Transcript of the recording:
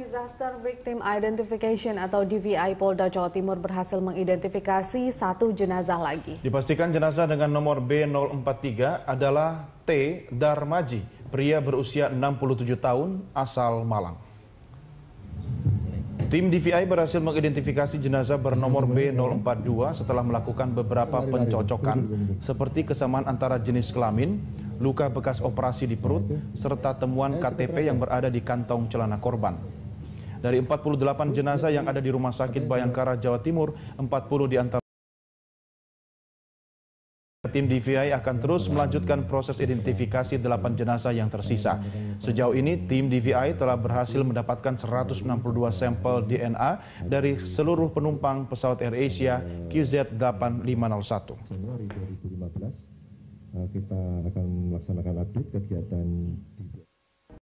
Disaster Victim Identification atau DVI Polda Jawa Timur berhasil mengidentifikasi satu jenazah lagi. Dipastikan jenazah dengan nomor B043 adalah T. Darmaji, pria berusia 67 tahun asal Malang. Tim DVI berhasil mengidentifikasi jenazah bernomor B042 setelah melakukan beberapa pencocokan seperti kesamaan antara jenis kelamin, luka bekas operasi di perut, serta temuan KTP yang berada di kantong celana korban. Dari 48 jenazah yang ada di Rumah Sakit Bayangkara Jawa Timur, 40 di antara Tim DVI akan terus melanjutkan proses identifikasi delapan jenazah yang tersisa. Sejauh ini, tim DVI telah berhasil mendapatkan 162 sampel DNA dari seluruh penumpang pesawat AirAsia QZ8501. Januari 2015, kita akan melaksanakan update kegiatan